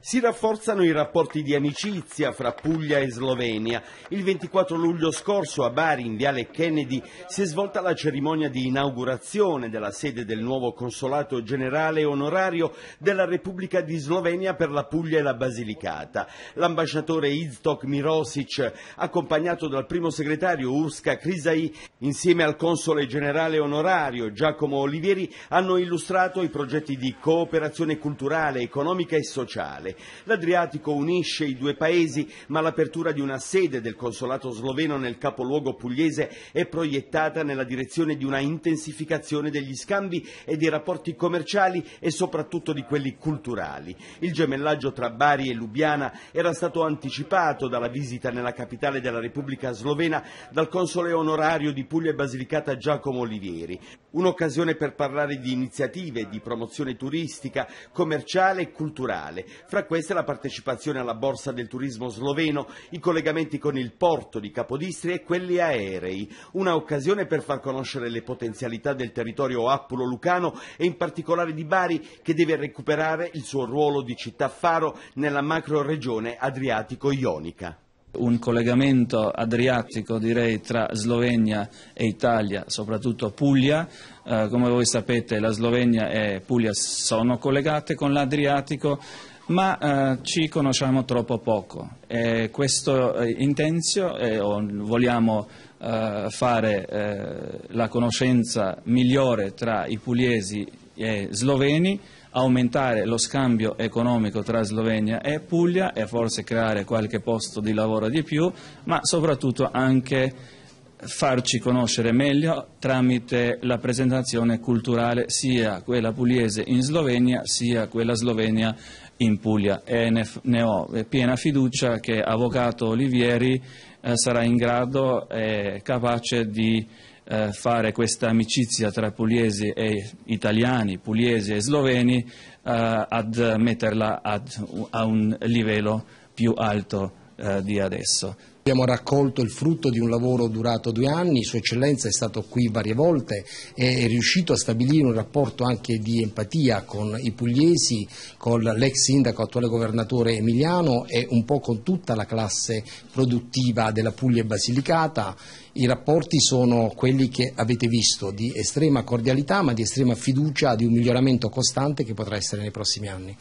Si rafforzano i rapporti di amicizia fra Puglia e Slovenia. Il 24 luglio scorso a Bari, in Viale Kennedy, si è svolta la cerimonia di inaugurazione della sede del nuovo Consolato Generale Onorario della Repubblica di Slovenia per la Puglia e la Basilicata. L'ambasciatore Iztok Mirosic, accompagnato dal primo segretario Urska Krisai, insieme al console generale onorario Giacomo Olivieri, hanno illustrato i progetti di cooperazione culturale, economica e sociale. L'Adriatico unisce i due paesi, ma l'apertura di una sede del consolato sloveno nel capoluogo pugliese è proiettata nella direzione di una intensificazione degli scambi e dei rapporti commerciali e soprattutto di quelli culturali. Il gemellaggio tra Bari e Lubiana era stato anticipato dalla visita nella capitale della Repubblica slovena dal console onorario di Puglia e Basilicata Giacomo Olivieri. Un'occasione per parlare di iniziative di promozione turistica, commerciale e culturale. Fra fra queste la partecipazione alla borsa del turismo sloveno, i collegamenti con il porto di Capodistria e quelli aerei, una occasione per far conoscere le potenzialità del territorio appulo-lucano e in particolare di Bari che deve recuperare il suo ruolo di città faro nella macro regione adriatico-ionica un collegamento adriatico direi tra Slovenia e Italia, soprattutto Puglia. Eh, come voi sapete la Slovenia e Puglia sono collegate con l'Adriatico ma eh, ci conosciamo troppo poco e questo è eh, intenzio eh, vogliamo eh, fare eh, la conoscenza migliore tra i pugliesi e sloveni aumentare lo scambio economico tra Slovenia e Puglia e forse creare qualche posto di lavoro di più, ma soprattutto anche farci conoscere meglio tramite la presentazione culturale sia quella pugliese in Slovenia sia quella slovenia in Puglia e ne ho piena fiducia che Avvocato Olivieri eh, sarà in grado e capace di eh, fare questa amicizia tra pugliesi e italiani, pugliesi e sloveni, eh, ad metterla ad, a un livello più alto eh, di adesso. Abbiamo raccolto il frutto di un lavoro durato due anni, Sua Eccellenza è stato qui varie volte, e è riuscito a stabilire un rapporto anche di empatia con i pugliesi, con l'ex sindaco, attuale governatore Emiliano e un po' con tutta la classe produttiva della Puglia e Basilicata. I rapporti sono quelli che avete visto, di estrema cordialità ma di estrema fiducia, di un miglioramento costante che potrà essere nei prossimi anni.